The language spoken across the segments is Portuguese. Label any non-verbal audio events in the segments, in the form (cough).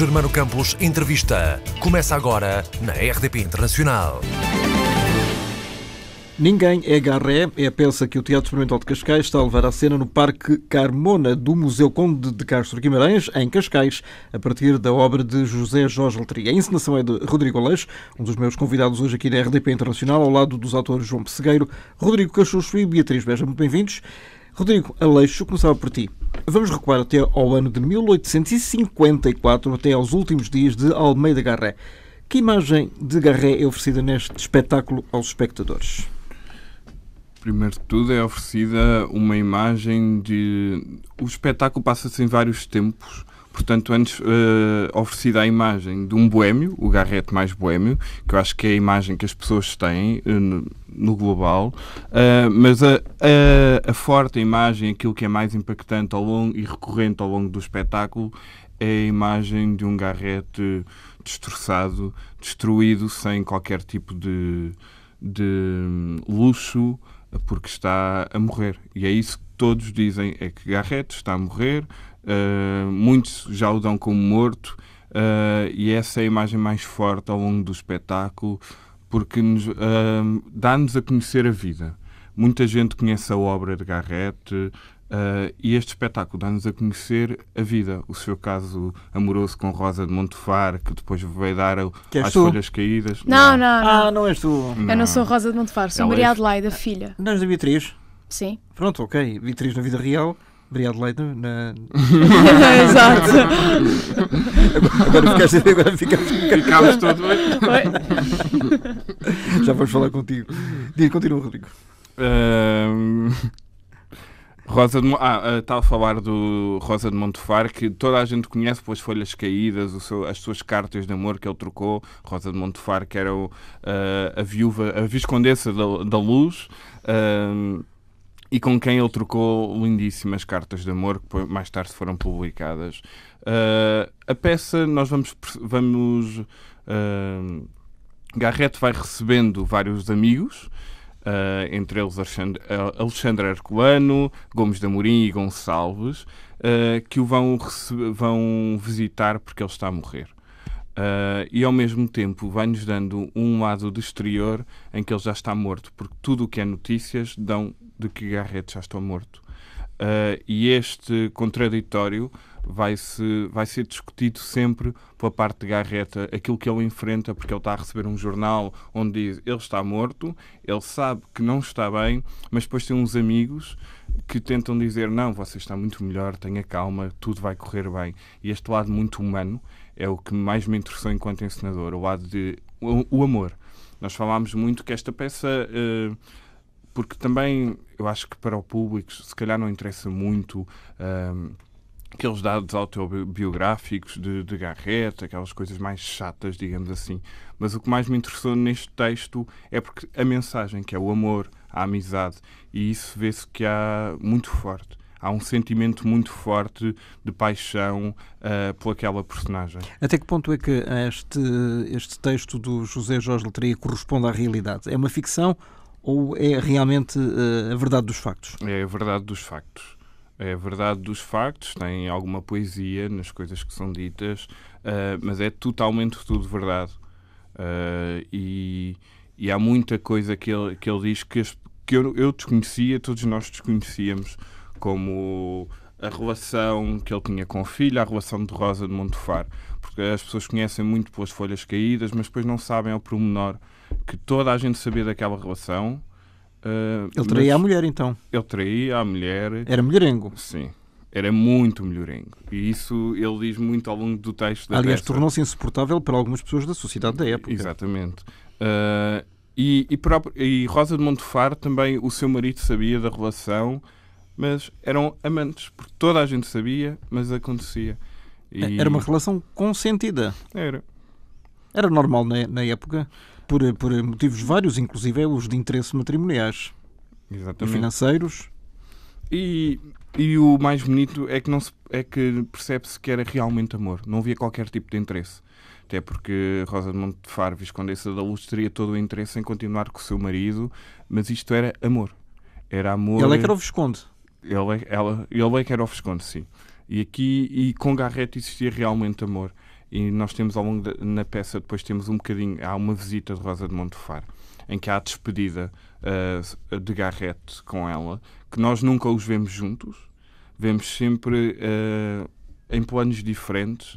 Germano Campos entrevista. Começa agora na RDP Internacional. Ninguém é Garré, é a peça que o Teatro Experimental de Cascais está a levar à cena no Parque Carmona do Museu Conde de Castro Guimarães, em Cascais, a partir da obra de José Jorge Letria. A encenação é de Rodrigo Aleixo, um dos meus convidados hoje aqui na RDP Internacional, ao lado dos autores João Pessegueiro, Rodrigo Cachorro e Beatriz Beja. Muito bem-vindos. Rodrigo Aleixo, começava por ti. Vamos recuar até ao ano de 1854, até aos últimos dias de Almeida Garré. Que imagem de Garré é oferecida neste espetáculo aos espectadores? Primeiro de tudo é oferecida uma imagem de. O espetáculo passa-se em vários tempos portanto, antes uh, oferecida a imagem de um boêmio, o garrete mais boêmio, que eu acho que é a imagem que as pessoas têm uh, no global, uh, mas a, a, a, forte imagem, aquilo que é mais impactante ao longo e recorrente ao longo do espetáculo, é a imagem de um garrete destroçado, destruído, sem qualquer tipo de, de hum, luxo, porque está a morrer. E é isso que todos dizem, é que Garrett está a morrer, Uh, muitos já o dão como morto uh, e essa é a imagem mais forte ao longo do espetáculo porque nos, uh, dá-nos a conhecer a vida. Muita gente conhece a obra de Garrett e este espetáculo dá-nos a conhecer a vida. O seu caso amoroso com Rosa de Montefar, que depois vai dar às tu? Folhas Caídas. Não, não, não, não. Ah, não és tu. Não. Eu não sou Rosa de Montefar, sou Ela Maria é Adelaide, a filha. Não és da Beatriz? Sim. Pronto, ok. Beatriz na vida real. Brilhado Leite na. (laughs) Exato. agora, agora, ficaste, agora ficamos. Ficámos todos. Já vamos falar contigo. Diz, continua, Rodrigo. Um... Rosa de, ah, ah estava a falar do Rosa de Montefar, que toda a gente conhece pelas Folhas Caídas, seu, as suas cartas de amor que ele trocou. Rosa de Montefar, que era o, uh, a viúva, a viscondessa da, da luz. Uh, e com quem ele trocou lindíssimas cartas de amor que mais tarde foram publicadas. Uh, a peça, nós vamos. vamos uh, Garrett vai recebendo vários amigos. Uh, entre eles Alexandre, Alexandre Herculano, Gomes de Amorim e Gonçalves, uh, que o vão, vão visitar porque ele está a morrer. Uh, e ao mesmo tempo vai-nos dando um lado do exterior em que ele já está morto, porque tudo o que é notícias dão de que Garrett já está morto. Uh, e este contraditório vai, -se, vai ser discutido sempre pela parte de Garreta, aquilo que ele enfrenta, porque ele está a receber um jornal onde diz ele está morto, ele sabe que não está bem, mas depois tem uns amigos que tentam dizer não, você está muito melhor, tenha calma, tudo vai correr bem. E este lado muito humano é o que mais me interessou enquanto ensinador, o lado de o, o amor. Nós falámos muito que esta peça. Uh, porque também eu acho que para o público se calhar não interessa muito. Um, aqueles dados autobiográficos de, de Garrett, aquelas coisas mais chatas, digamos assim. Mas o que mais me interessou neste texto é porque a mensagem, que é o amor, a amizade, e isso vê-se que há muito forte. Há um sentimento muito forte de paixão uh, eh, por aquela personagem. Até que ponto é que este, este texto do José Jorge Letria corresponde à realidade? É uma ficção ou é realmente eh, a verdade dos factos? É a verdade dos factos. É a verdade dos factos, tem alguma poesia nas coisas que são ditas, eh, mas é totalmente tudo verdade. Eh, e, e há muita coisa que ele, que ele diz que, que eu, eu desconhecia, todos nós desconhecíamos, como a relação que ele tinha com o filho, a relação de Rosa de Montefar. Porque as pessoas conhecem muito pelas folhas caídas, mas depois não sabem ao pormenor que toda a gente sabia daquela relação. Uh, ele traía a mulher, então. Ele traía a mulher. Era melhorengo? Sim. Era muito melhorengo. E isso ele diz muito ao longo do texto. Aliás, tornou-se insuportável para algumas pessoas da sociedade da época. Exatamente. Uh, e, e, próprio, e Rosa de Montefar também, o seu marido sabia da relação mas eram amantes, porque toda a gente sabia, mas acontecia. E... É, era uma relação consentida. Era. Era normal na, na época, por, por motivos vários, inclusive os de interesse matrimoniais Exatamente. e financeiros. E, e o mais bonito é que, não se, é que percebe-se que era realmente amor, não havia qualquer tipo de interesse. Até porque Rosa de Montefar, Viscondessa da Luz, teria todo o interesse em continuar com o seu marido, mas isto era amor. Era amor. ela é que era o Visconde. Ele, é, ela, ele é que era o Visconde, sim. E aqui, e com Garrett existia realmente amor. E nós temos ao longo da, na peça, depois temos um bocadinho, há uma visita de Rosa de Montefar, em que há a despedida uh, de Garrett com ela, que nós nunca os vemos juntos, vemos sempre uh, em planos diferentes,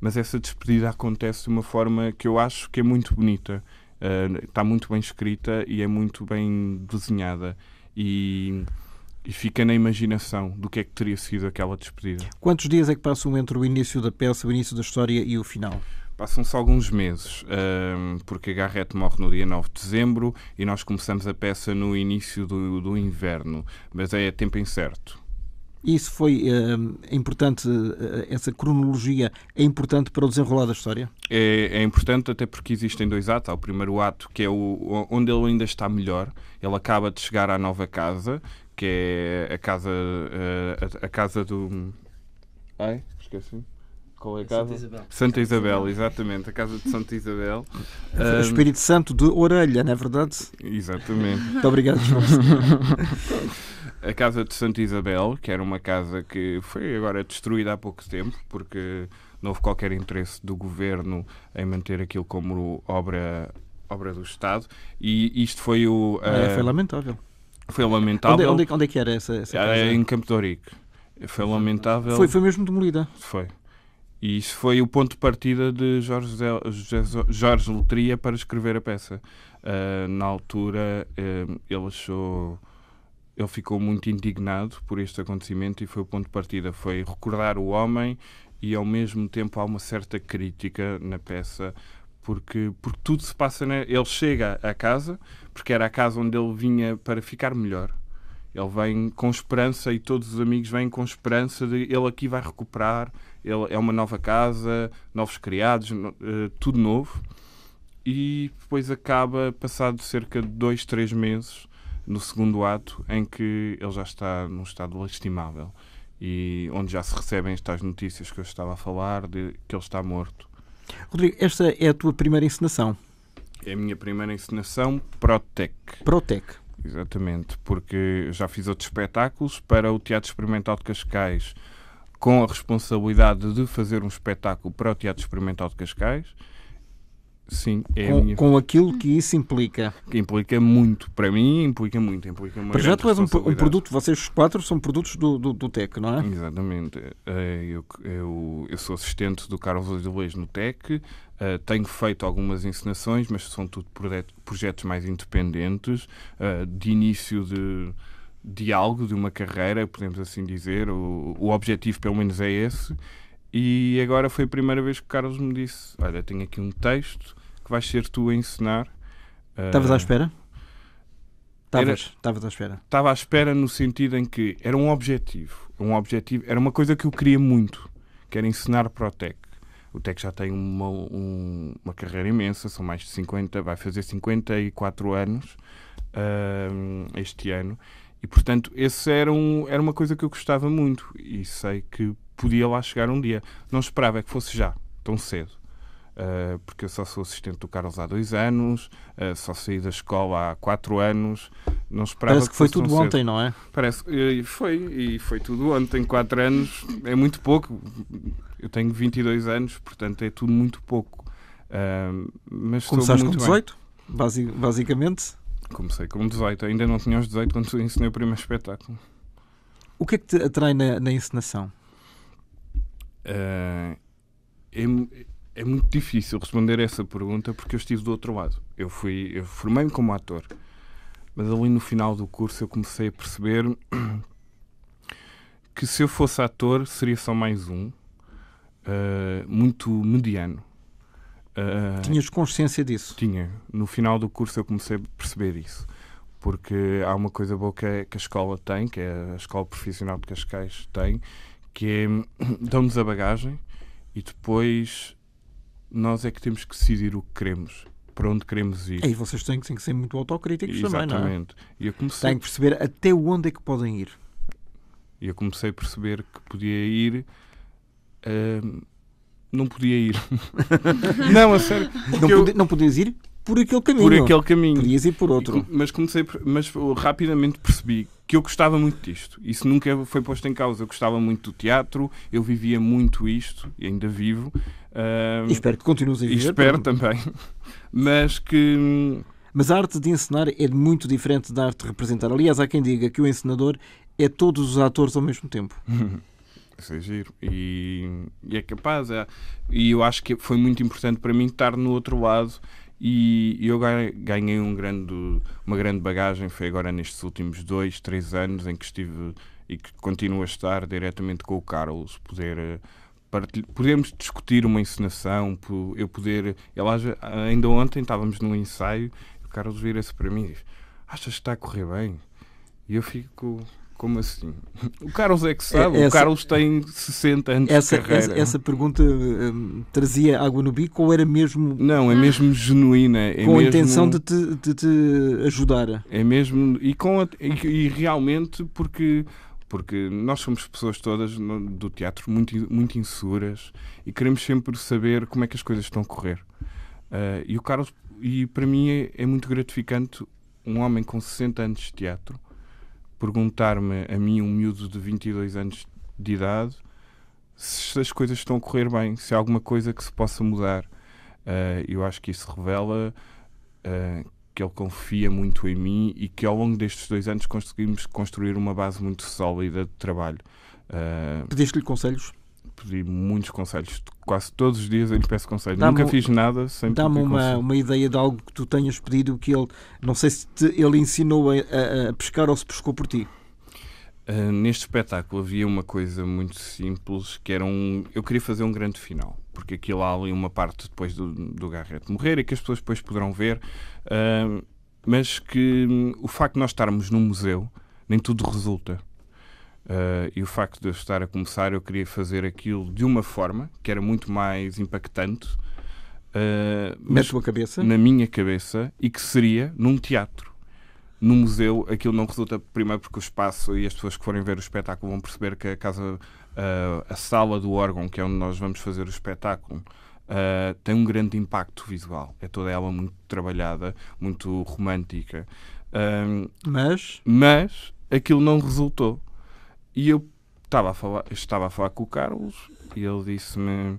mas essa despedida acontece de uma forma que eu acho que é muito bonita ah, está muito bem escrita e é muito bem desenhada. E e fica na imaginação do que é que teria sido aquela despedida. Quantos dias é que passam entre o início da peça, o início da história e o final? Passam-se alguns meses, porque a Garrett morre no dia 9 de dezembro e nós começamos a peça no início do, do inverno, mas é tempo incerto. Isso foi é importante, eh, essa cronologia é importante para o desenrolar da história? É, é, importante até porque existem dois atos. Há o primeiro ato que é o, onde ele ainda está melhor, ele acaba de chegar à nova casa que é a casa, eh, a, a casa do. Ai, esqueci Qual é a casa? Santa Isabel. Santa Isabel, exatamente, a casa de Santa Isabel. (laughs) O Espírito Santo de Orelha, não é verdade? Exatamente. Muito obrigado, João. a casa de Santa Isabel, que era uma casa que foi agora destruída há pouco tempo, porque não houve qualquer interesse do governo em manter aquilo como obra, obra do Estado, e isto foi o. É, foi lamentável. Foi é- lamentável. Onde, onde, é onde é que era essa, essa é, casa? em Campo de Orique. Foi lamentável. Foi, foi mesmo demolida? Foi. E isso foi o ponto de partida de Jorge, José, Jorge Letria para escrever a peça. Uh, na altura, uh, ele achou. Ele ficou muito indignado por este acontecimento e foi o ponto de partida. Foi recordar o homem e, ao mesmo tempo, há uma certa crítica na peça, porque, porque tudo se passa. Na, ele chega à casa, porque era a casa onde ele vinha para ficar melhor. Ele vem com esperança e todos os amigos vêm com esperança de ele aqui vai recuperar. Ele é uma nova casa, novos criados, eh, tudo novo. E depois acaba, passado cerca de dois, três meses, no segundo ato, em que ele já está num estado lastimável e onde já se recebem estas notícias que eu estava a falar, de que ele está morto. Rodrigo, esta é a tua primeira encenação é a minha primeira encenação Protec. Protec. Exatamente, porque já fiz outros espetáculos para o Teatro Experimental de Cascais com a responsabilidade de fazer um espetáculo para o Teatro Experimental de Cascais. Sim, é com, minha... com, aquilo que isso implica. Que implica muito, para mim implica muito. Implica para já tu és um, um, produto, vocês quatro são produtos do, do, do TEC, não é? Exatamente. É, eu, eu, eu sou assistente do Carlos Avilés no TEC, eh, tenho feito algumas encenações, mas são tudo projetos mais independentes, uh, de início de, de algo, de uma carreira, podemos assim dizer. O, o objetivo, pelo menos, é esse. E agora foi a primeira vez que o Carlos me disse: Olha, tenho aqui um texto que vais ser tu a ensinar. Estavas uh, à eh, espera? Estavas à espera? Estava à espera no sentido em que era um objetivo. Um objetivo era uma coisa que eu queria muito, que era ensinar Protec. O Tec já tem uma, um, uma carreira imensa, são mais de 50, vai fazer 54 anos uh, este ano. E, portanto, esse era, um, era uma coisa que eu gostava muito e sei que podia lá chegar um dia. Não esperava que fosse já, tão cedo. Uh, porque eu só sou assistente do Carlos há dois anos, uh, só saí da escola há quatro anos, não esperava. Parece que, que foi tudo ontem, cedo. não é? Parece, e foi, e foi tudo ontem, quatro anos é muito pouco eu tenho 22 anos, portanto é tudo muito pouco. Uh, mas Começaste muito com 18, bem. basicamente? Comecei com 18, ainda não tinha os 18 quando ensinei o primeiro espetáculo. O que é que te atrai na, na encenação? Uh, é, é muito difícil responder essa pergunta porque eu estive do outro lado. Eu fui, eu formei-me como ator, mas ali no final do curso eu comecei a perceber (clears throat) que se eu fosse ator seria só mais um uh, muito mediano. Uh, Tinhas consciência disso? Tinha. No final do curso eu comecei a perceber isso. Porque há uma coisa boa que, é, que a escola tem, que é a Escola Profissional de Cascais tem, que é (clears throat) dão-nos a bagagem e depois nós é que temos que decidir o que queremos para onde queremos ir. E vocês têm, que, têm que ser muito autocríticos Exatamente. também, não é? E eu comecei... Têm que perceber até onde é que podem ir. E eu comecei a perceber que podia ir não podia ir. (laughs) não, a sério. Não, eu... não podias ir por aquele caminho. Por aquele caminho. Podias ir por outro. Mas comecei, mas uh, rapidamente percebi que eu gostava muito disto. Isso nunca foi posto em causa. Eu gostava muito do teatro, eu vivia muito isto, e ainda vivo. Uh, espero que continues a viver. Espero porque... também. (laughs) Mas que. Hum, mas a arte de encenar é muito diferente da arte de representar. Aliás, há quem diga que o encenador é todos os atores ao mesmo tempo. (laughs) Isso é giro. E, e é capaz. É. E eu acho que foi muito importante para mim estar no outro lado e eu ganhei um grande, uma grande bagagem. Foi agora nestes últimos dois, três anos em que estive e que continuo a estar diretamente com o Carlos, poder eh, podemos discutir uma encenação, eu poder. Ela, ainda ontem estávamos num ensaio e o Carlos vira-se para mim e diz: Achas que está a correr bem? E eu fico. Como assim? O Carlos é que sabe, é, essa, o Carlos tem 60 anos essa, de carreira. Essa, essa pergunta hum, trazia água no bico ou era mesmo. Não, é mesmo genuína. É com mesmo, a intenção de te, de te, ajudar. É mesmo. E, com a, e, e, realmente porque. Porque nós somos pessoas todas do teatro muito, muito inseguras e queremos sempre saber como é que as coisas estão a correr. Uh, e o Carlos, e para mim é, é muito gratificante um homem com 60 anos de teatro perguntar-me a mim, um miúdo de 22 anos de idade, se as coisas estão a correr bem, se há alguma coisa que se possa mudar. Uh, eu acho que isso revela uh, que ele confia muito em mim e que ao longo destes dois anos conseguimos construir uma base muito sólida de trabalho. Uh, Pediste-lhe conselhos? pedi muitos conselhos. Quase todos os dias eu lhe peço conselhos. Nunca fiz nada sem Dá-me uma, uma ideia de algo que tu tenhas pedido que ele, não sei se te, ele ensinou a, a, pescar ou se pescou por ti. Uh, neste espetáculo havia uma coisa muito simples que era um. Eu queria fazer um grande final porque aquilo há ali uma parte depois do, do Garrett morrer e que as pessoas depois poderão ver, uh, mas que hum, o facto de nós estarmos num museu nem tudo resulta. Uh, e o facto de eu estar a começar, eu queria fazer aquilo de uma forma que era muito mais impactante. Uh, na sua cabeça? Na minha cabeça, e que seria num teatro. No museu, aquilo não resulta, primeiro, porque o espaço e as pessoas que forem ver o espetáculo vão perceber que a casa, uh, a sala do órgão, que é onde nós vamos fazer o espetáculo, Uh, tem um grande impacto visual. É toda ela muito trabalhada, muito romântica. Uh, mas? Mas aquilo não resultou. E eu estava a falar, estava a falar com o Carlos e ele disse-me.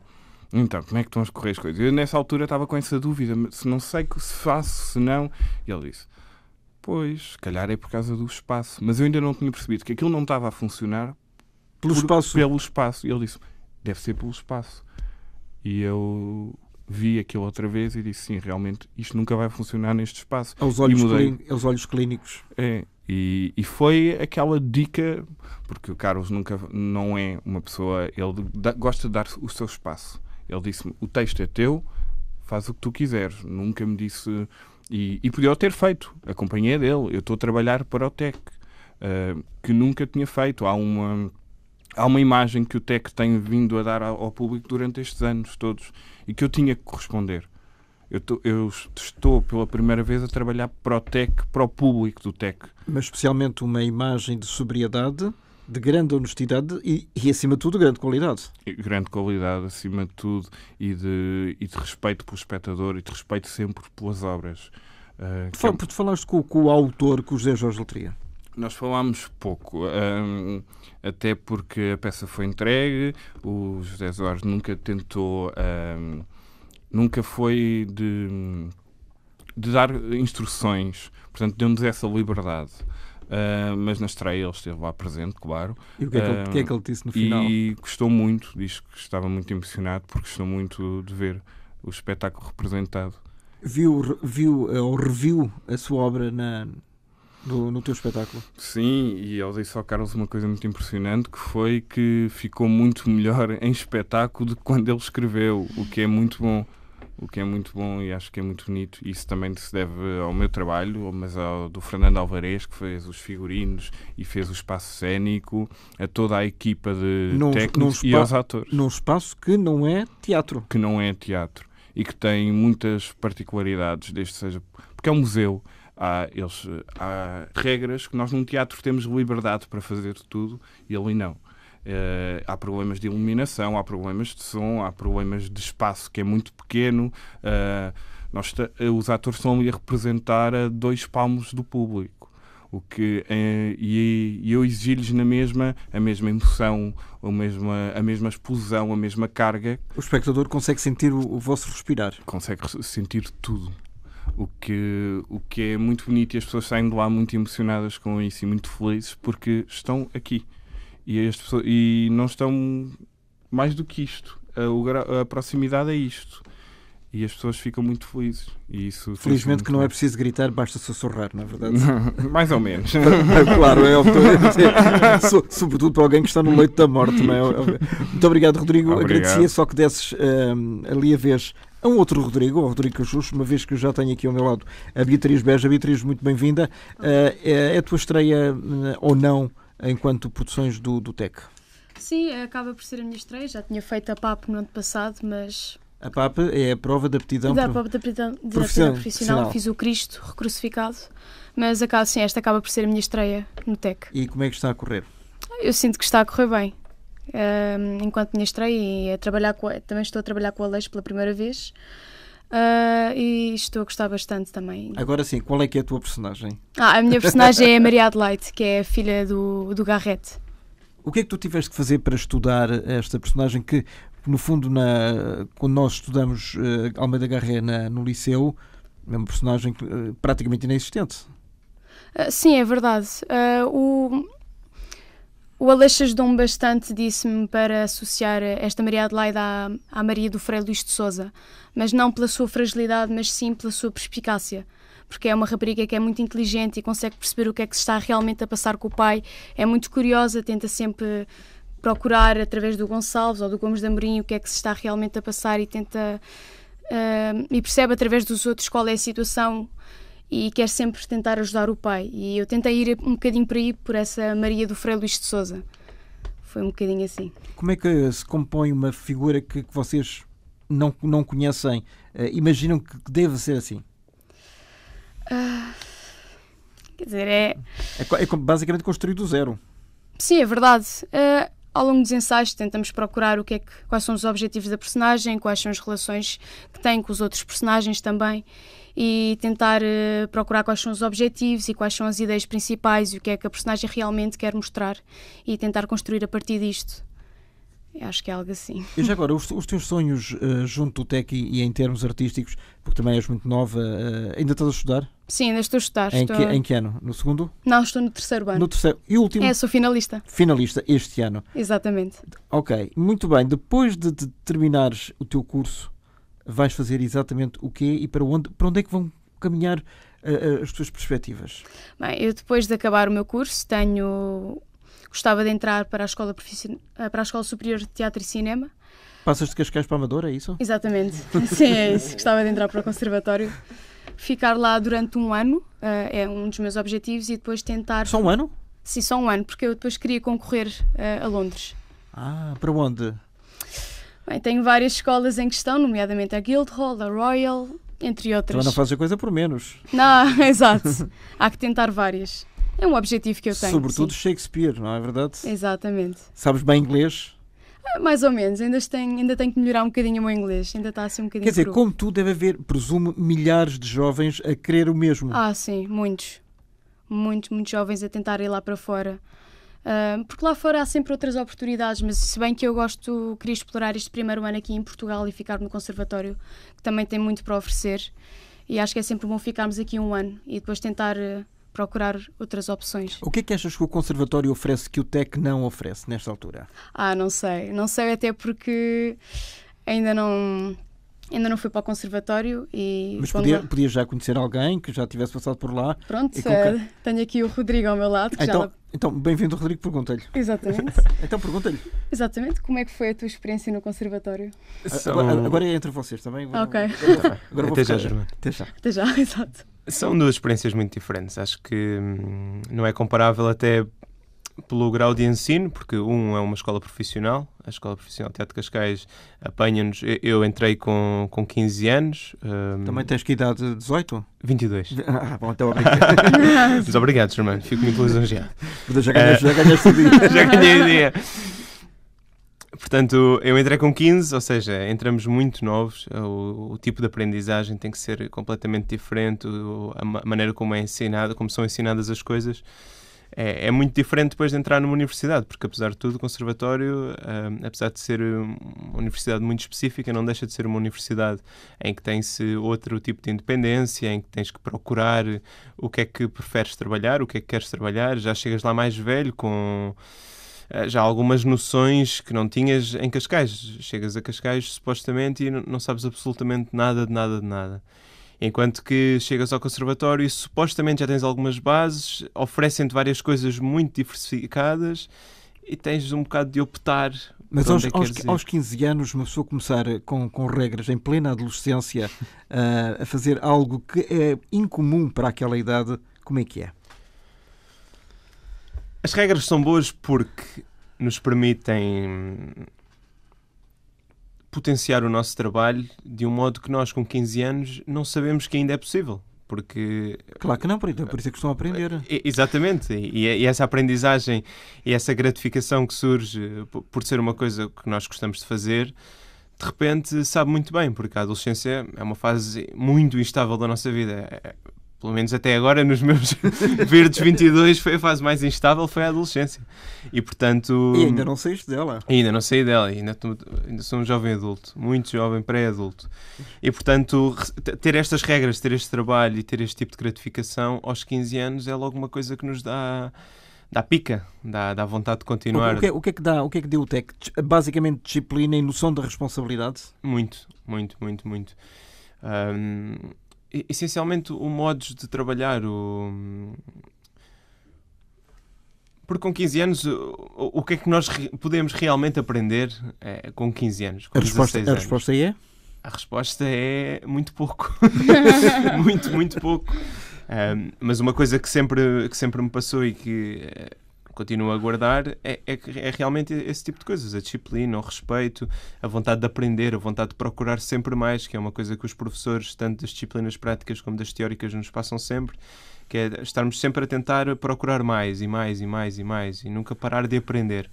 Então, como é que estão a correr as coisas? Eu nessa altura estava com essa dúvida, se não sei se faço, se não. E ele disse: Pois, se calhar é por causa do espaço. Mas eu ainda não tinha percebido que aquilo não estava a funcionar pelo por, espaço. Pelo espaço. E ele disse: Deve ser pelo espaço. E eu vi aquilo outra vez e disse: Sim, realmente isto nunca vai funcionar neste espaço. Aos olhos, clín... aos olhos clínicos. É, e, e, foi aquela dica, porque o Carlos nunca não é uma pessoa, ele da, gosta de dar o seu espaço. Ele disse-me: o texto é teu, faz o que tu quiseres. Nunca me disse. E, e podia ter feito, a companhia é dele. Eu estou a trabalhar para o TEC, uh, que nunca tinha feito. Há uma, há uma imagem que o TEC tem vindo a dar ao, ao público durante estes anos todos e que eu tinha que corresponder. Eu, tô, eu, estou pela primeira vez a trabalhar para o TEC, para o público do TEC. Mas especialmente uma imagem de sobriedade, de grande honestidade e, e acima de tudo, grande qualidade. E grande qualidade, acima de tudo, e de, e de respeito pelo espectador e de respeito sempre pelas obras. Uh, Fala, é... falaste com, com, o autor, com o José Jorge Letria. Nós falámos pouco, um, até porque a peça foi entregue, o José Jorge nunca tentou. Um, nunca foi de, de dar instruções, portanto, deu-nos essa liberdade. Uh, mas na estreia ele esteve lá presente, claro. E o que é que, ele, uh, que é que ele disse no final? E gostou muito, diz que estava muito emocionado porque gostou muito de ver o espetáculo representado. Viu, viu eh, ou reviu a sua obra na, no teu espetáculo. Sim, e eu disse ao Carlos uma coisa muito impressionante que foi que ficou muito melhor (laughs) em espetáculo do que quando ele escreveu, o que é muito bom o que é muito bom e acho que é muito bonito. Isso também se deve ao meu trabalho, mas ao do Fernando Alvarez, que fez os figurinos e fez o espaço cênico, a toda a equipa de num, técnicos num e aos atores. Num espaço que não é teatro. Que não é teatro e que tem muitas particularidades, desde seja. porque é um museu. Há, eles, há regras que nós num teatro temos liberdade para fazer tudo e ali não. Eh, há problemas de iluminação, há problemas de som, há problemas de espaço que é muito pequeno. Uh, nós, eh, os atores estão ali a representar a dois palmos do público. O que, uh, e, e, eu exijo-lhes na mesma a mesma emoção, a mesma, a mesma explosão, a mesma carga. O espectador consegue sentir o, o vosso respirar. Consegue sentir tudo o que, o que é muito bonito e as pessoas saem de lá muito emocionadas com isso e muito felizes porque estão aqui. E, as pessoas, e não estão mais do que isto. A, a proximidade é isto. E as pessoas ficam muito felizes. E isso Felizmente que não bem. é preciso gritar, basta sussurrar, na é verdade. (laughs) mais ou menos. (laughs) É claro, é óbvio. (laughs) sobretudo para alguém que está no leito da morte, não é? Muito obrigado, Rodrigo. Obrigado. Agradecia só que desses um, ehm, ali a vez a um outro Rodrigo, ao Rodrigo Cajus, uma vez que eu já tenho aqui ao meu lado a Beatriz Beja. Beatriz, muito bem-vinda. Uh, é a tua estreia uh, ou não? enquanto produções do, do TEC? Sim, acaba por ser a minha estreia. Já tinha feito a PAP no ano passado, mas. A PAP é a prova de aptidão, da prova de aptidão, de profissional. aptidão profissional. Fiz o Cristo recrucificado, mas acaba, sim, esta acaba por ser a minha estreia no TEC. E como é que está a correr? Eu sinto que está a correr bem. Um, ehm, enquanto minha estreia e a trabalhar com, também estou a trabalhar com a Leix pela primeira vez Uh, e estou a gostar bastante também. Agora sim, qual é que é a tua personagem? Ah, a minha personagem é a (laughs) Maria Adelaide, que é a filha do, do Garrett. O que é que tu tiveste que fazer para estudar esta personagem que, no fundo, na, quando nós estudamos uh, Almeida Garré na, no liceu, é uma personagem que, uh, ah, praticamente inexistente? sim, é verdade. o, o ajudou-me bastante disse-me para associar esta Maria Adelaide à, à Maria do Frei Luís de Souza, mas não pela sua fragilidade, mas sim pela sua perspicácia porque é uma rapariga que é muito inteligente e consegue perceber o que é que se está realmente a passar com o pai. É muito curiosa, tenta sempre procurar através do Gonçalves ou do Gomes de Amorim o que é que se está realmente a passar e tenta uh, e percebe através dos outros qual é a situação e quer sempre tentar ajudar o pai. E eu tentei ir um bocadinho para aí, por essa Maria do Frei Luís de Souza. Foi um bocadinho assim. Como é que eh, se compõe uma figura que, que vocês não, não conhecem? Uh, imaginam que deve ser assim? Uh, quer dizer, é... é... é. basicamente construído do zero. Sim, é verdade. Uh, ao longo dos ensaios tentamos procurar o que é que, quais são os objetivos da personagem, quais são as relações que tem com os outros personagens também e tentar uh, procurar quais são os objetivos e quais são as ideias principais e o que é que a personagem realmente quer mostrar e tentar construir a partir disto. Eu acho que é algo assim. E já agora, os, os teus sonhos uh, junto do TEC e, e, em termos artísticos, porque também és muito nova, uh, ainda estás a estudar? Sim, ainda estou a estudar. Em, estou... Que, em que ano? No segundo? Não, estou no terceiro ano. No terceiro. E último? É, sou finalista. Finalista, este ano. Exatamente. Ok, muito bem. Depois de, de terminares o teu curso, vais fazer exatamente o quê e para onde, para onde é que vão caminhar uh, as tuas perspectivas? Bem, eu depois de acabar o meu curso tenho gostava de entrar para a escola profissional eh, para a escola superior de teatro e cinema. Passas de Cascais para Amadora, é isso? Exatamente. (laughs) Sim, é isso. Gostava de entrar para o conservatório, ficar lá durante um ano, uh, é um dos meus objetivos e depois tentar Só um ano? Sim, só um ano, porque eu depois queria concorrer uh, a Londres. Ah, para onde? Bem, tenho várias escolas em questão, nomeadamente a Guildhall, a Royal, entre outras. Então não fazes a coisa por menos. Não, (laughs) (laughs) exato. Há que tentar várias. É um objetivo que eu tenho. Sobretudo sim. Shakespeare, não é verdade? Exatamente. Sabes bem inglês? Ah, mais ou menos, ainda tenho, ainda tenho que melhorar um bocadinho o meu inglês, ainda está assim um bocadinho. Quer dizer, cru. como tu deve haver, presumo, milhares de jovens a querer o mesmo. Ah, sim, muitos. Muitos, muitos jovens a tentar ir lá para fora porque lá fora há sempre outras oportunidades, mas se bem que eu gosto, queria explorar este primeiro ano aqui em Portugal e ficar no conservatório, que também tem muito para oferecer. E acho que é sempre bom ficarmos aqui um ano e depois tentar eh, procurar outras opções. O que é que achas que o conservatório oferece que o TEC não oferece nesta altura? Ah, não sei. Não sei até porque ainda não Ainda não fui para o conservatório e. Mas podia, podia, já conhecer alguém que já tivesse passado por lá. Pronto, eh, tenho aqui o Rodrigo ao meu lado. então, já... então bem-vindo, Rodrigo, pergunta-lhe. Exatamente. (laughs) então pergunta-lhe. Exatamente, como é que foi a tua experiência no conservatório? São... Agora, é entre vocês também. Ok. agora Até já, Germano. Até já. Até já, (laughs) exato. São duas experiências muito diferentes. Acho que hum, não é comparável até pelo grau de ensino, porque um é uma escola profissional, a Escola Profissional de Teatro de Cascais apanha-nos. Eu entrei com, com 15 anos. Um... Também tens que idade 18? 22. (laughs) Ah, bom, então obrigado. (laughs) Mas obrigado, Germano, fico muito lisonjeado. Eh, já ganhaste, uh... o dia. (laughs) já ganhei o dia. Portanto, eu entrei com 15, ou seja, entramos muito novos. O, o tipo de aprendizagem tem que ser completamente diferente, o, a maneira como é ensinada, como são ensinadas as coisas é, é, muito diferente depois de entrar numa universidade, porque apesar de tudo, o conservatório, hum, apesar de ser hum, uma universidade muito específica, não deixa de ser uma universidade em que tem-se outro tipo de independência, em que tens que procurar o que é que preferes trabalhar, o que é que queres trabalhar, já chegas lá mais velho com eh, já algumas noções que não tinhas em Cascais. Chegas a Cascais supostamente e não sabes absolutamente nada de nada de nada. Enquanto que chegas ao conservatório e supostamente já tens algumas bases, oferecem-te várias coisas muito diversificadas e tens um bocado de optar. Mas aos, é aos, aos 15 anos, uma pessoa começar com, com regras em plena adolescência uh, (laughs) a fazer algo que é incomum para aquela idade, como é que é? As regras são boas porque nos permitem potenciar o nosso trabalho de um modo que nós, com 15 anos, não sabemos que ainda é possível porque... Claro que não, por, por isso é que estão a aprender. É, é, exatamente, é, e, essa aprendizagem e essa gratificação que surge eh, por ser uma coisa que nós gostamos de fazer, de repente sabe muito bem, porque a adolescência é uma fase muito instável da nossa vida pelo menos até agora, nos meus (laughs) verdes 22, foi a fase mais instável, foi a adolescência. E portanto. E ainda não saíste dela. Ainda não sei dela, ainda, ainda sou um jovem adulto, muito jovem, pré-adulto. E portanto, ter estas regras, ter este trabalho e ter este tipo de gratificação aos 15 anos é logo uma coisa que nos dá dá pica, dá, dá vontade de continuar. O que, é, o que, é que dá, o que é que deu o TEC? Basicamente disciplina e noção da responsabilidade? Muito, muito, muito, muito. Um, essencialmente o modo de trabalhar, o, porque com 15 anos, o, o que é que nós re podemos realmente aprender é, com 15 anos? Com a, resposta, anos. a resposta é? A resposta é muito pouco. (laughs) muito, muito pouco. Um, mas uma coisa que sempre, que sempre me passou e que eh, continuo a guardar, é, é, é, realmente esse tipo de coisas. A disciplina, o respeito, a vontade de aprender, a vontade de procurar sempre mais, que é uma coisa que os professores, tanto das disciplinas práticas como das teóricas, nos passam sempre, que é estarmos sempre a tentar procurar mais e mais e mais e mais e nunca parar de aprender.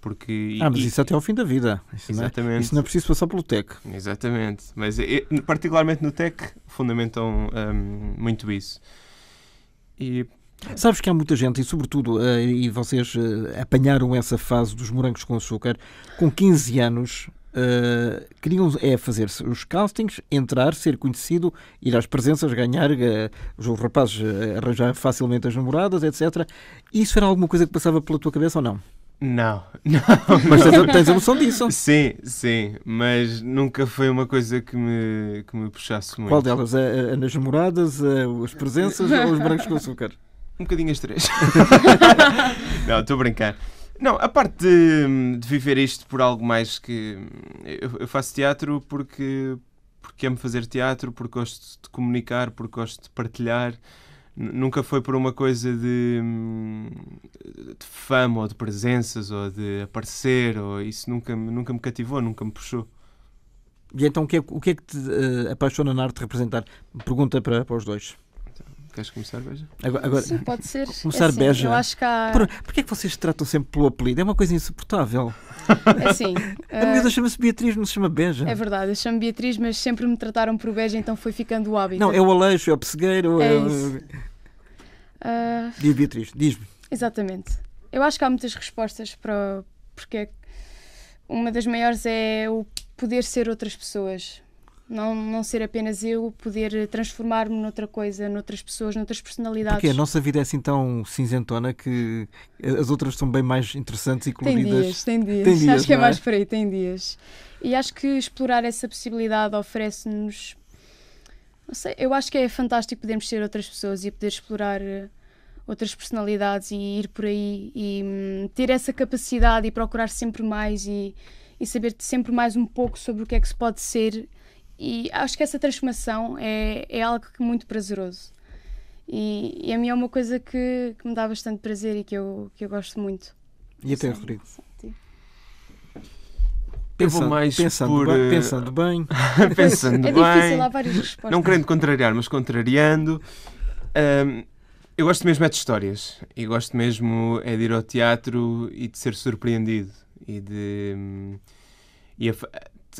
Porque, ah, mas e, isso é até ao fim da vida. Isso exatamente. Não é, isso não é preciso passar pelo TEC. Exatamente. Mas particularmente no TEC fundamentam hum, muito isso. E Sabes que há muita gente, e sobretudo, eh, e vocês eh, apanharam essa fase dos morangos com açúcar, com 15 anos, eh, queriam é fazer os castings, entrar, ser conhecido, ir às presenças, ganhar, os rapazes arranjar facilmente as namoradas, etc. Isso era alguma coisa que passava pela tua cabeça ou não? Não, (laughs) não. (laughs) Mas tens, tens a noção disso? Sim, sim, mas nunca foi uma coisa que me, que me puxasse muito. Qual delas? A, a, nas namoradas, as presenças ou os brancos com açúcar? Um bocadinho as três. (laughs) não, estou a brincar. Não, a parte de, de, viver isto por algo mais que. Eu, eu, faço teatro porque, porque amo fazer teatro, porque gosto de comunicar, porque gosto de partilhar. Nunca foi por uma coisa de, de fama ou de presenças ou de aparecer, ou isso nunca, nunca me cativou, nunca me puxou. E então o que é, o que, é que te uh, apaixona na arte de representar? Pergunta para, para os dois. Queres começar, Beja? Agora, agora, Sim, pode ser. Começar, é assim, Beja. Eu acho que há... Por, porquê é que vocês tratam sempre pelo apelido? É uma coisa insuportável. É assim. (laughs) a miúda uh... Eh, chama-se Beatriz, não se chama Beja. É verdade, eu chamo Beatriz, mas sempre me trataram por Beja, então foi ficando o hábito. Não, é o Aleixo, é o Pessegueiro. É, é isso. Uh... Diz eh, Beatriz, diz-me. Exatamente. Eu acho que há muitas respostas para. Porque é uma das maiores é o poder ser outras pessoas, não, não ser apenas eu, poder transformar-me noutra coisa, noutras pessoas, noutras personalidades. Porque a nossa vida é assim tão cinzentona que as outras são bem mais interessantes e coloridas. Tem dias, tem dias. Tem dias acho que é, é mais por aí, tem dias. E acho que explorar essa possibilidade oferece-nos. Não sei, eu acho que é fantástico podermos ser outras pessoas e poder explorar eh, outras personalidades e ir por aí e hum, ter essa capacidade e procurar sempre mais e, e saber sempre mais um pouco sobre o que é que se pode ser e acho que essa transformação é, é algo que muito prazeroso. E, e, a mim é uma coisa que, que, me dá bastante prazer e que eu, que eu gosto muito. E até, Rodrigo? Eu vou mais pensando por... Bem, eh, pensando bem. (laughs) pensando é bem. difícil, há várias respostas. Não querendo contrariar, mas contrariando. Um, eu gosto mesmo é de histórias. E gosto mesmo é de ir ao teatro e de ser surpreendido. E de... Hum, e a,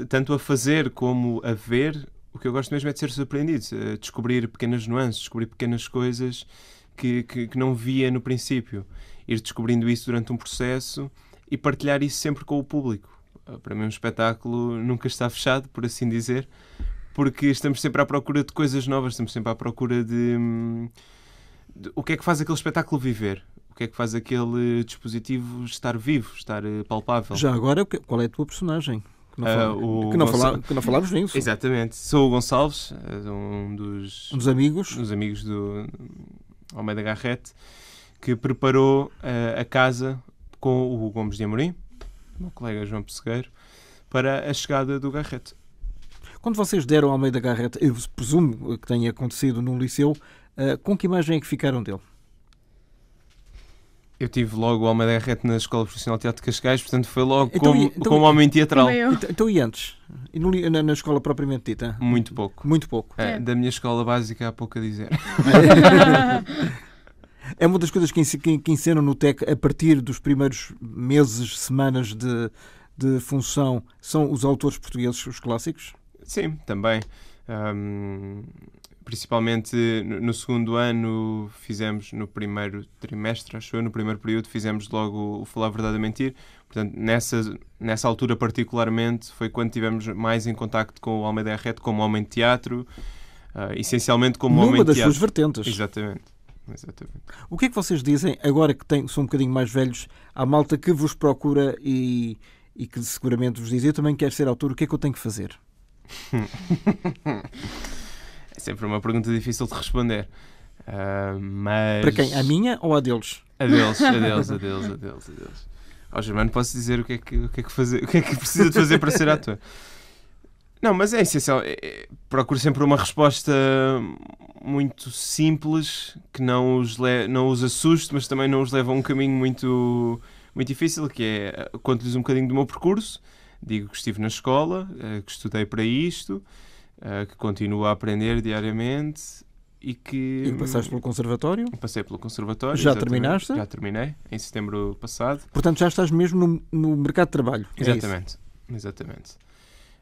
tanto a fazer como a ver, o que eu gosto mesmo é de ser surpreendido, eh, descobrir pequenas nuances, descobrir pequenas coisas que, que, que não via no princípio. Ir descobrindo isso durante um processo e partilhar isso sempre com o público. Ah, para mim, um espetáculo nunca está fechado, por assim dizer, porque estamos sempre à procura de coisas novas, estamos sempre à procura de, hum, de o que é que faz aquele espetáculo viver. O que é que faz aquele dispositivo estar vivo, estar eh, palpável? Já agora, qual é a tua personagem? Que não, falávamos uh, ah, que não, Gonçal... fala, que não nisso. Exatamente. Sou o Gonçalves, ah, um dos, um dos amigos. Um dos amigos do Almeida Garrett, que preparou uh, a casa com o Gomes de Amorim, o meu colega João Pessegueiro, para a chegada do Garrett. Quando vocês deram ao Almeida Garrett, eu presumo que tenha acontecido num liceu, uh, com que imagem é que ficaram dele? Eu tive logo o Almeida Rete na Escola Profissional de Teatro de Cascais, portanto foi logo então, como, então, como homem teatral. Então, então e antes? E no, na, na, escola propriamente dita? Muito pouco. Muito pouco. É, é. Da minha escola básica há pouco a dizer. (laughs) é uma das coisas que, que, que ensinam no TEC a partir dos primeiros meses, semanas de, de função, são os autores portugueses, os clássicos? Sim, também. Um, principalmente no segundo ano fizemos no primeiro trimestre, acho eu, no primeiro período fizemos logo o Falar Verdade a Mentir. Portanto, nessa, nessa altura particularmente foi quando tivemos mais em contacto com o Almeida Arreto como homem de teatro, uh, essencialmente como Numa homem de teatro. uma das suas vertentes. Exatamente. Exatamente. O que é que vocês dizem, agora que têm, são um bocadinho mais velhos, à malta que vos procura e, e que seguramente vos diz eu também quero ser autor, o que é que eu tenho que fazer? (laughs) É sempre uma pergunta difícil de responder. Uh, mas... Para quem? A minha ou a deles? A deles, a deles, a deles, a deles, a deles. Ao oh, Germano posso dizer o que, é que, o, que é que fazer, o que é que precisa de fazer para ser ator. Não, mas é essencial. É, é, procuro sempre uma resposta muito simples, que não os, le... não os assuste, mas também não os leva a um caminho muito, muito difícil, que é conto-lhes um bocadinho do meu percurso, digo que estive na escola, eh, que estudei para isto, eh, que continuo a aprender diariamente e que. E passaste pelo conservatório? Passei pelo conservatório. Já terminaste? Já terminei, em setembro passado. Portanto, já estás mesmo no, no mercado de trabalho. É exatamente, é exatamente.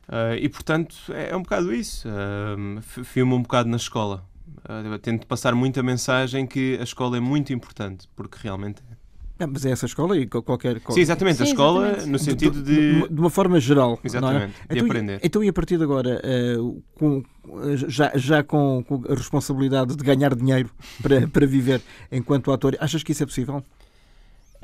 Uh, e portanto, é, é, um bocado isso. Uh, eh, filmo um bocado na escola. Uh, tento passar muita mensagem que a escola é muito importante, porque realmente é. É, mas é essa escola e qualquer. Sim, exatamente, Sim, a escola exatamente. no sentido de, de. De uma forma geral. É? Exatamente, é? de então, aprender. Então, e a partir de agora, uh, com, já, já com, com, a responsabilidade de ganhar dinheiro para, para viver enquanto ator, achas que isso é possível?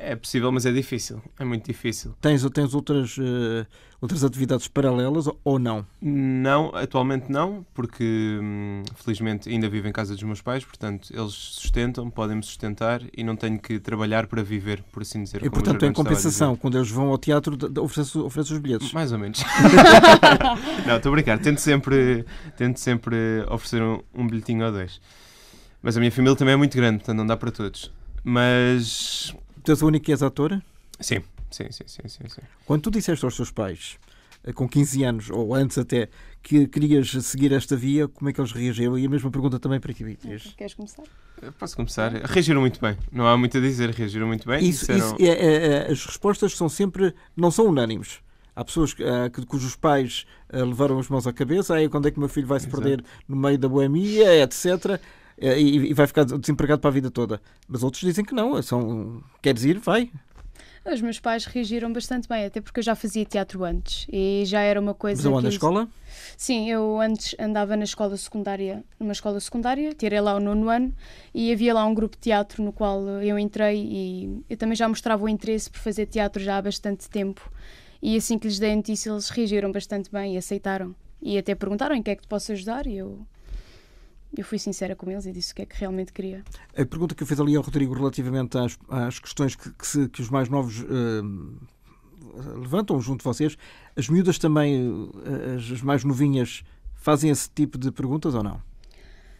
É possível, mas é difícil. É muito difícil. Tens, tens outras, uh, outras atividades paralelas ou não? Não, atualmente não, porque hum, felizmente ainda vivo em casa dos meus pais, portanto eles sustentam, podem-me sustentar e não tenho que trabalhar para viver, por assim dizer. E portanto, em compensação, quando eles vão ao teatro, oferece os bilhetes? Mais ou menos. (laughs) não, estou a brincar. Tento sempre, tento sempre oferecer um, um bilhetinho ou dois. Mas a minha família também é muito grande, portanto não dá para todos. Mas Tu és a única que és atora. Sim, sim, sim, sim, sim, sim. Quando tu disseste aos teus pais, eh, com 15 anos, ou antes até, que querias seguir esta via, como é que eles reagiram? E a mesma pergunta também para ti, Beatriz. Queres começar? Eh, posso começar? Reagiram muito bem. Não há muito a dizer, reagiram muito bem. Isso, disseram... isso é, é, é, as respostas são sempre, não são unânimes. Há pessoas eh, que, cujos pais levaram as mãos à cabeça, aí quando é que o meu filho vai se Exato. perder no meio da boemia, etc. Eh, e, vai ficar desempregado para a vida toda. Mas outros dizem que não, eh, são, queres ir, vai. Os meus pais reagiram bastante bem, até porque eu já fazia teatro antes e já era uma coisa. Mas eu ando na escola? Sim, eu antes andava na escola secundária, numa escola secundária, tirei lá o nono ano e havia lá um grupo de teatro no qual eu entrei e eu também já mostrava o interesse por fazer teatro já há bastante tempo. E assim que lhes dei a notícia, eles reagiram bastante bem e aceitaram. E até perguntaram em que é que te posso ajudar e eu eu fui sincera com eles e disse o que é que realmente queria. A pergunta que eu fiz ali ao Rodrigo relativamente às, às questões que, que, se, que, os mais novos uh, levantam junto de vocês, as miúdas também, eh, as mais novinhas, fazem esse tipo de perguntas ou não?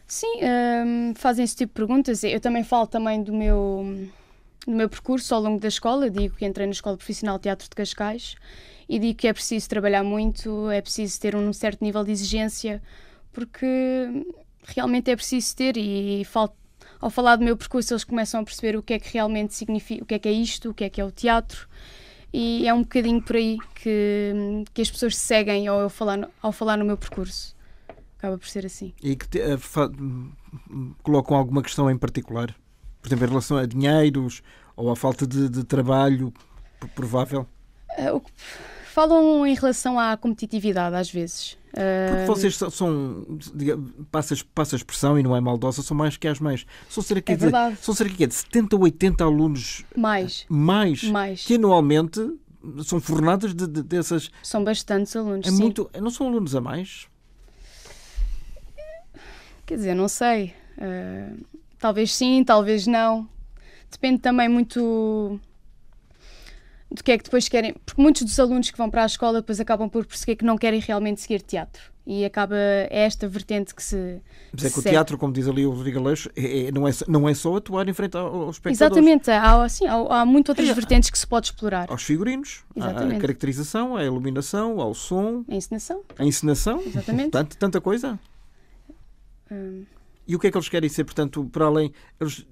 Sim, um, ehm, fazem esse tipo de perguntas. Eu também falo também do meu, do meu percurso ao longo da escola. Digo que entrei na Escola Profissional de Teatro de Cascais e digo que é preciso trabalhar muito, é preciso ter um certo nível de exigência, porque realmente é preciso ter e falta ao falar do meu percurso eles começam a perceber o que é que realmente significa, o que é que é isto, o que é que é o teatro e é um bocadinho por aí que, que as pessoas seguem ao, eu falar, no, ao falar no meu percurso. Acaba por ser assim. E que te, uh, colocam alguma questão em particular? Por exemplo, em relação a dinheiros ou a falta de, de trabalho provável? Uh, o que Falam em relação à competitividade, às vezes. Porque ah, vocês são, são passa, passa a expressão e não é maldosa, são mais que as mães. São cerca, é de, são cerca de 70 ou 80 alunos mais, ah, mais, mais. que anualmente são fornadas de, de, dessas. São bastantes alunos. É sim. muito. Eh, não são alunos a mais? Quer dizer, não sei. Uh, talvez sim, talvez não. Depende também muito do que é que depois querem, porque muitos dos alunos que vão para a escola depois acabam por perceber que não querem realmente seguir teatro. E acaba é esta vertente que se. Mas é que o teatro, como diz ali o Rodrigo Aleixo, é, é não, é, não é só atuar em frente aos espectadores. Exatamente, há, assim, há, há muito outras é, vertentes que se pode explorar. Aos figurinos, Exatamente. à caracterização, à iluminação, ao som. A encenação. A encenação. Exatamente. Tanto, tanta coisa. Hum. E o que é que eles querem ser, portanto, para além. Eles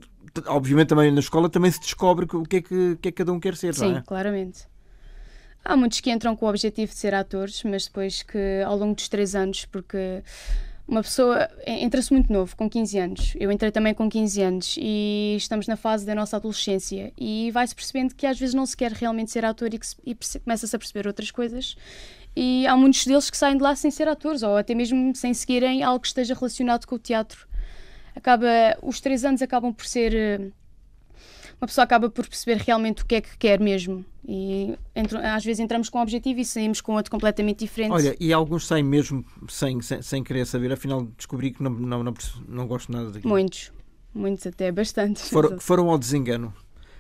obviamente também na escola também se descobre o que é que, que, é que cada um quer ser, Sim, é? claramente. Há muitos que entram com o objetivo de ser atores, mas depois que ao longo dos três anos, porque uma pessoa é, entra-se muito novo, com 15 anos. Eu entrei também com 15 anos e estamos na fase da nossa adolescência e vai-se percebendo que às vezes não se quer realmente ser ator e, e começa-se a perceber outras coisas. E há muitos deles que saem de lá sem ser atores ou até mesmo sem seguirem algo que esteja relacionado com o teatro acaba, os três anos acabam por ser eh, uma pessoa acaba por perceber realmente o que é que quer mesmo. E entro, às vezes entramos com um objetivo e saímos com outro completamente diferente. Olha, e alguns saem mesmo sem, sem, sem querer saber, afinal descobri que não, não, não, não gosto nada daquilo. Muitos, muitos até, bastante Foram, (laughs) foram ao desengano.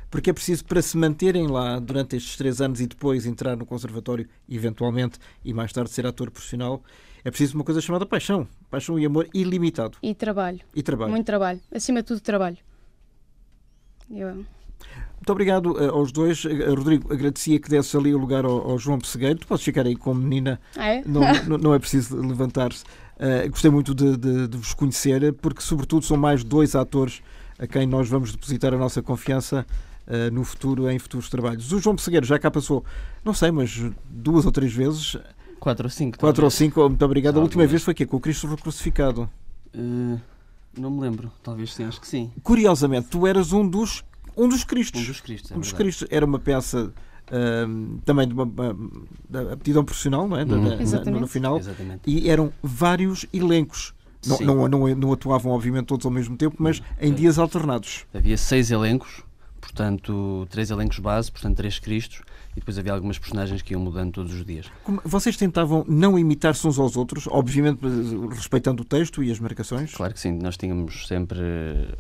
Porque é preciso, para se manterem lá durante estes três anos e depois entrar no conservatório, eventualmente, e mais tarde ser ator profissional, é preciso uma coisa chamada paixão. Paixão e amor ilimitado. E trabalho. E trabalho. Muito trabalho. Acima de tudo, trabalho. Eu... Muito obrigado eh, aos dois. Eh, Rodrigo, agradecia que desse ali o lugar ao, ao João Pessegueiro. Tu podes ficar aí como menina. Ah, é? Não, (laughs) não é preciso levantar-se. Uh, gostei muito de, de, de, vos conhecer, porque, sobretudo, são mais dois atores a quem nós vamos depositar a nossa confiança uh, no futuro, em futuros trabalhos. O João Pessegueiro já cá passou, não sei, mas duas ou três vezes 4 ou 5. 4 ou 5, muito obrigado. A última vez foi aqui, com o Cristo crucificado. Uh, não me lembro, talvez sim, acho que sim. Curiosamente, tu eras um dos, um dos Cristos. Um dos Cristos, é um dos Cristos. Era uma peça também de uma, da aptidão profissional, não é? Uhum. Da, da, no, no final. Exatamente. E eram vários elencos. Não, não, não, não, atuavam, obviamente, todos ao mesmo tempo, mas em dias alternados. Havia seis elencos portanto, três elencos base, portanto, três Cristos, e depois havia algumas personagens que iam mudando todos os dias. Como, vocês tentavam não imitar-se uns aos outros, obviamente respeitando o texto e as marcações? Claro que sim, nós tínhamos sempre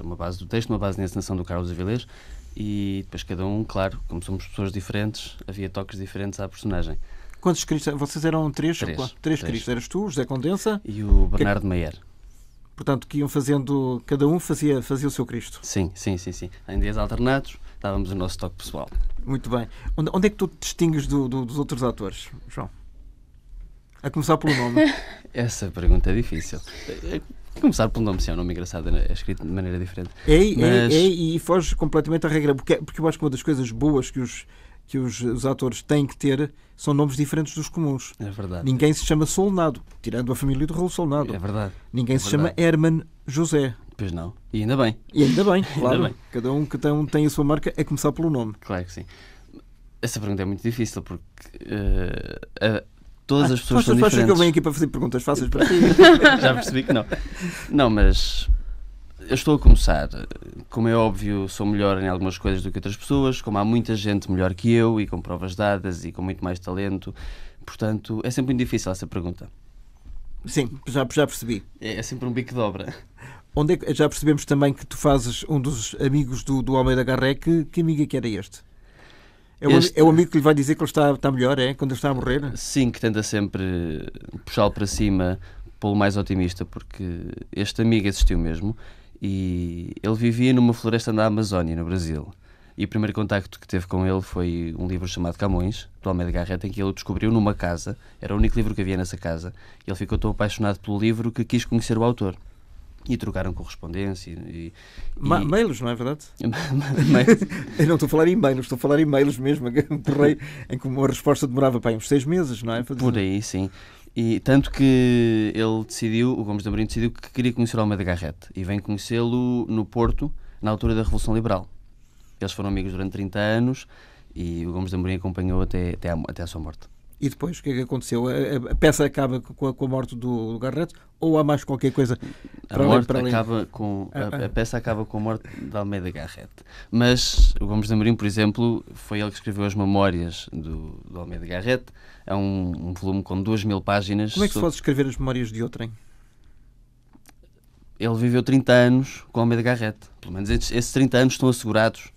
uma base do texto, uma base na encenação do Carlos Avilés, e depois cada um, claro, como somos pessoas diferentes, havia toques diferentes à personagem. Quantos Cristos? Vocês eram três? Três, três, três. Cristos. Eras tu, José Condensa? E o é Bernardo que portanto, que iam fazendo, cada um fazia, fazia o seu Cristo. Sim, sim, sim, sim. Em dias alternados, dávamos o nosso toque pessoal. Muito bem. Onde, onde é que tu te distingues do, do, dos outros atores, João? A começar pelo nome. (laughs) Essa pergunta é difícil. Eh, começar pelo nome, se é um nome engraçado, é, é escrito de maneira diferente. É, é Mas... é, é e foge completamente à regra, porque, é, porque eu acho que uma das coisas boas que os que os, os atores têm que ter são nomes diferentes dos comuns. É verdade. Ninguém se chama Solnado, tirando a família do Raul Solnado. É verdade. Ninguém é se verdade. chama Herman José. Pois não. E ainda bem. E ainda bem, (laughs) claro. Ainda bem. Cada, um, que um tem a sua marca, é começar pelo nome. Claro que sim. Essa pergunta é muito difícil porque uh, uh, todas ah, as pessoas são diferentes. que eu venho aqui para fazer perguntas fáceis (laughs) para ti? Já percebi que não. Não, mas eu estou a começar. Como é óbvio, sou melhor em algumas coisas do que outras pessoas, como há muita gente melhor que eu e com provas dadas e com muito mais talento. Portanto, é sempre muito difícil essa pergunta. Sim, já, já percebi. É, é sempre um bico de obra. Onde é que, já percebemos também que tu fazes um dos amigos do, do Almeida Garré. Que, que amigo é que era este? É o, este... é o, amigo que lhe vai dizer que ele está, está melhor, é? Quando ele está a morrer? Sim, que tenta sempre puxá-lo para cima, pô-lo mais otimista, porque este amigo existiu mesmo. E ele vivia numa floresta na Amazónia, no Brasil. E o primeiro contacto que teve com ele foi um livro chamado Camões, do Almeida Garreta, em que ele descobriu numa casa, era o único livro que havia nessa casa, e ele ficou tão apaixonado pelo livro que quis conhecer o autor. E trocaram correspondência e... Ma e... Mails, não é verdade? (laughs) eu não estou a falar em mails, estou a falar em mails mesmo, um (laughs) correio em que uma resposta demorava para uns seis meses, não é? Por aí, sim. E tanto que ele decidiu, o Gomes de Amorim decidiu que queria conhecer o Almeida Garrett e vem conhecê-lo no Porto, na altura da Revolução Liberal. Eles foram amigos durante 30 anos e o Gomes de Amorim acompanhou até, até, a até sua morte. E depois, o que é que aconteceu? A, a peça acaba com a, com a morte do, do Garrett ou há mais qualquer coisa para a morte além, para além? acaba com ah, ah. a, peça acaba com a morte de Almeida Garrett mas o Gomes de Amorim por exemplo foi ele que escreveu as memórias do, do Almeida Garrett é um, um, volume com duas mil páginas como é que sobre... se pode escrever as memórias de outrem? ele viveu 30 anos com Almeida Garrett pelo menos esses, esses 30 anos estão assegurados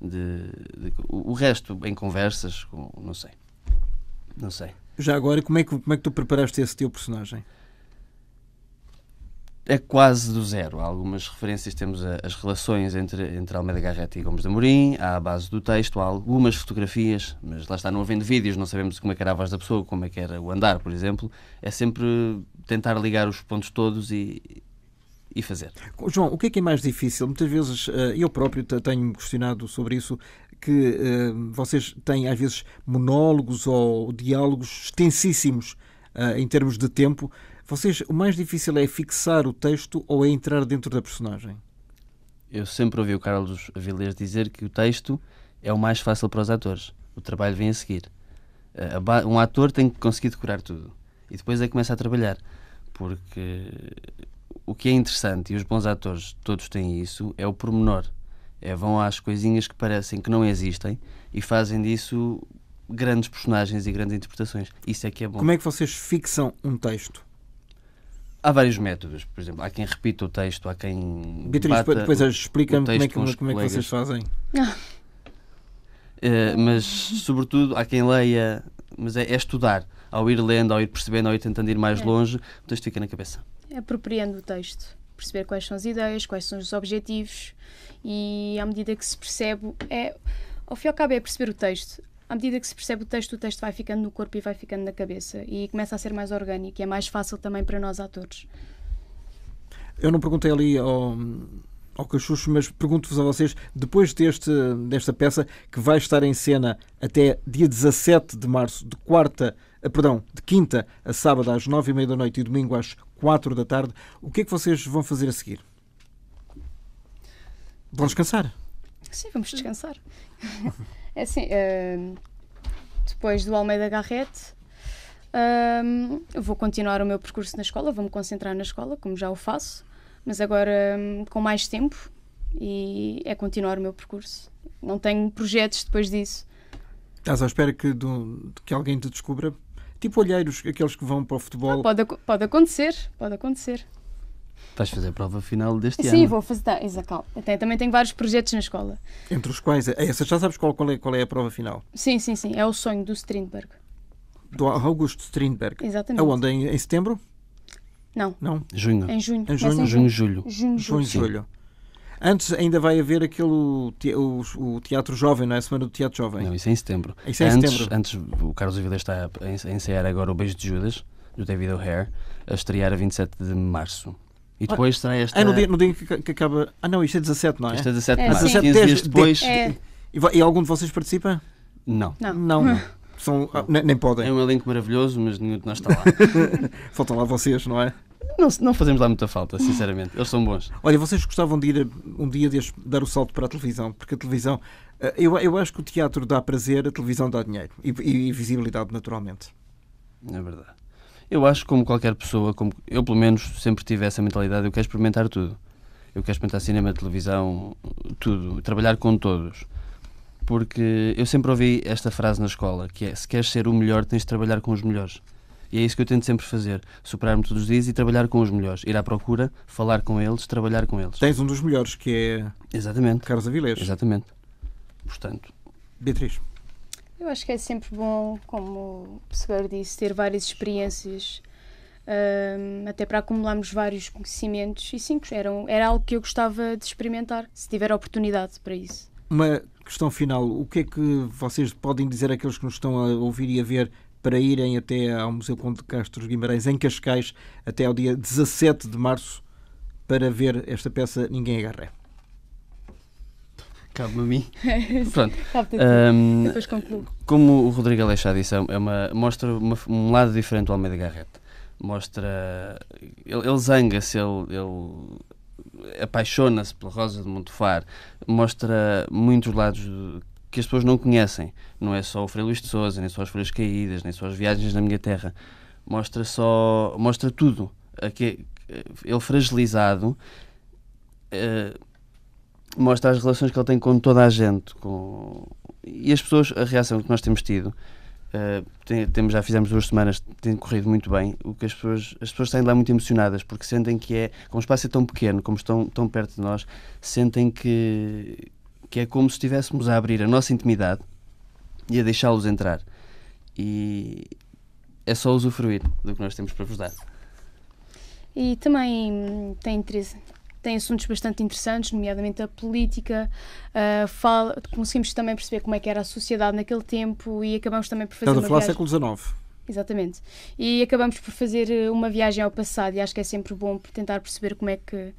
de, de o resto em conversas com, não sei não sei. Já agora, como é que, como é que tu preparaste esse teu personagem? É quase do zero. Há algumas referências, temos a, as relações entre, entre Almeida Garretti e Gomes de Amorim, há a base do texto, há algumas fotografias, mas lá está, não havendo vídeos, não sabemos como é que era a voz da pessoa, como é que era o andar, por exemplo. É sempre tentar ligar os pontos todos e, e fazer. João, o que é que é mais difícil? Muitas vezes eh, eu próprio tenho questionado sobre isso que uh, vocês têm às vezes monólogos ou diálogos extensíssimos uh, em termos de tempo. Vocês, o mais difícil é fixar o texto ou é entrar dentro da personagem? Eu sempre ouvi o Carlos Avilés dizer que o texto é o mais fácil para os atores. O trabalho vem a seguir. Eh, um ator tem que conseguir decorar tudo. E depois é que começa a trabalhar. Porque o que é interessante, e os bons atores todos têm isso, é o pormenor é, vão às coisinhas que parecem que não existem e fazem disso grandes personagens e grandes interpretações. Isso é que é bom. Como é que vocês fixam um texto? Há vários métodos, por exemplo, há quem repita o texto, há quem. Beatriz, depois explica-me como, é que, como é que vocês fazem. Uh, mas, sobretudo, há quem leia, mas é, é, estudar. Ao ir lendo, ao ir percebendo, ao ir tentando ir mais é. longe, o texto fica na cabeça. É apropriando o texto perceber quais são as ideias, quais são os objetivos e à medida que se percebe, é, ao fim e ao cabo é perceber o texto. À medida que se percebe o texto, o texto vai ficando no corpo e vai ficando na cabeça e começa a ser mais orgânico e é mais fácil também para nós atores. Eu não perguntei ali ao, ao Cachucho, mas pergunto-vos a vocês, depois deste, desta peça que vai estar em cena até dia 17 de março, de quarta, eh, perdão, de quinta a sábado às nove e meia da noite e domingo às quatro da tarde. O que é que vocês vão fazer a seguir? Vão descansar? Sim, vamos descansar. é assim, uh, depois do Almeida Garrete, ehm, uh, vou continuar o meu percurso na escola, vou-me concentrar na escola, como já o faço, mas agora ehm, com mais tempo e é continuar o meu percurso. Não tenho projetos depois disso. Estás à espera que, do, que alguém te descubra Tipo olheiros, aqueles que vão para o futebol. Ah, pode, pode acontecer, pode acontecer. Vais fazer a prova final deste Sim, ano. Sim, vou fazer. Tá, exato. Até, também tenho vários projetos na escola. Entre os quais. É, essa, já sabes qual, qual, é, qual é a prova final? Sim, sim, sim. É o sonho do Strindberg. Do Augusto Strindberg. Exatamente. Aonde? Em, em setembro? Não. Não? Junho. Em junho. Em junho, junho, junho, julho. Junho, julho. Junho, julho. Antes ainda vai haver aquele o, o, Teatro Jovem, não é? A Semana do Teatro Jovem. Não, isso é em setembro. Isso é em antes, setembro. Antes, o Carlos Avila está a ensaiar agora o Beijo de Judas, do David O'Hare, a estrear a 27 de março. E depois será esta. É no dia, no dia que, que, acaba. Ah, não, isto é 17, não é? Isto é 17 de é, março. 17, 15 dias depois. É. E, e, algum de vocês participa? Não. Não. não. não. (laughs) São, ah, nem, nem podem. É um elenco maravilhoso, mas nenhum de nós está lá. (laughs) Faltam lá vocês, não é? Não, não fazemos lá muita falta, sinceramente. Eles são bons. Olha, vocês gostavam de ir um dia de dar o salto para a televisão, porque a televisão. Eh, eu, eu acho que o teatro dá prazer, a televisão dá dinheiro e, e visibilidade, naturalmente. É verdade. Eu acho como qualquer pessoa, como eu pelo menos sempre tive essa mentalidade, eu quero experimentar tudo. Eu quero experimentar cinema, televisão, tudo, trabalhar com todos. Porque eu sempre ouvi esta frase na escola, que é se queres ser o melhor, tens de trabalhar com os melhores. E é isso que eu tento sempre fazer: superar-me todos os dias e trabalhar com os melhores. Ir à procura, falar com eles, trabalhar com eles. Tens um dos melhores, que é. Exatamente. Carlos Avilés. Exatamente. Portanto. Beatriz. Eu acho que é sempre bom, como o Pessegueiro disse, ter várias experiências, um, até para acumularmos vários conhecimentos. E sim, era, era algo que eu gostava de experimentar, se tiver oportunidade para isso. Uma questão final: o que é que vocês podem dizer àqueles que nos estão a ouvir e a ver para irem até ao Museu Conde de Castro Guimarães, em Cascais, até ao dia 17 de março, para ver esta peça Ninguém Agarra. Cabe-me a mim. (laughs) Pronto. Um, Como o Rodrigo Aleixá disse, é, é uma, mostra uma, um lado diferente do Almeida Garrett. Mostra. Ele, ele zanga-se, ele, ele apaixona-se pela Rosa de Montefar, mostra muitos lados que as pessoas não conhecem. Não é só o Frei Luís de Souza, nem só as folhas caídas, nem só as viagens na minha terra. Mostra só, mostra tudo. ele fragilizado eh, mostra as relações que ele tem com toda a gente, com e as pessoas, a reação que nós temos tido, uh, tem, temos, já fizemos duas semanas, tem corrido muito bem. O que as pessoas, as pessoas saem lá muito emocionadas porque sentem que é, como o espaço é tão pequeno, como estão tão perto de nós, sentem que, que é como se estivéssemos a abrir a nossa intimidade e a deixá-los entrar. E é só usufruir do que nós temos para vos dar. E também hum, tem, tem assuntos bastante interessantes, nomeadamente a política. Uh, fala, conseguimos também perceber como é que era a sociedade naquele tempo e acabamos também por fazer. Estás a falar século XIX. Exatamente. E acabamos por fazer eh, uma viagem ao passado e acho que é sempre bom tentar perceber como é que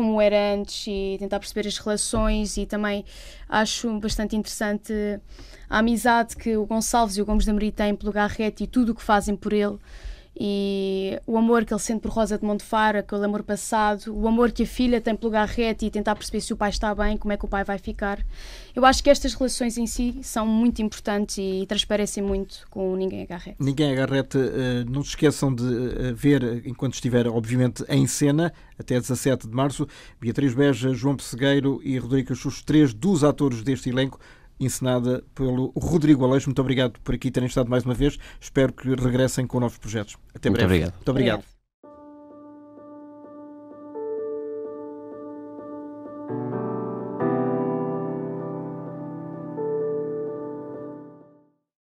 como era antes e tentar perceber as relações e também acho bastante interessante a amizade que o Gonçalves e o Gomes da Maria têm pelo Garrete e tudo o que fazem por ele e o amor que ele sente por Rosa de Montefar, aquele amor passado, o amor que a filha tem pelo Garrete e tentar perceber se o pai está bem, como é que o pai vai ficar. Eu acho que estas relações em si são muito importantes e transparecem muito com Ninguém Agarrete. É Ninguém Agarrete, é eh, não se esqueçam de eh, ver, eh, enquanto estiver, obviamente, em cena, até 17 de março, Beatriz Beja, João Pessegueiro e Rodrigo Chus, três dos atores deste elenco, encenada pelo Rodrigo Aleixo. Muito obrigado por aqui terem estado mais uma vez. Espero que regressem com novos projetos. Até breve. Muito obrigado. Muito obrigado. obrigado.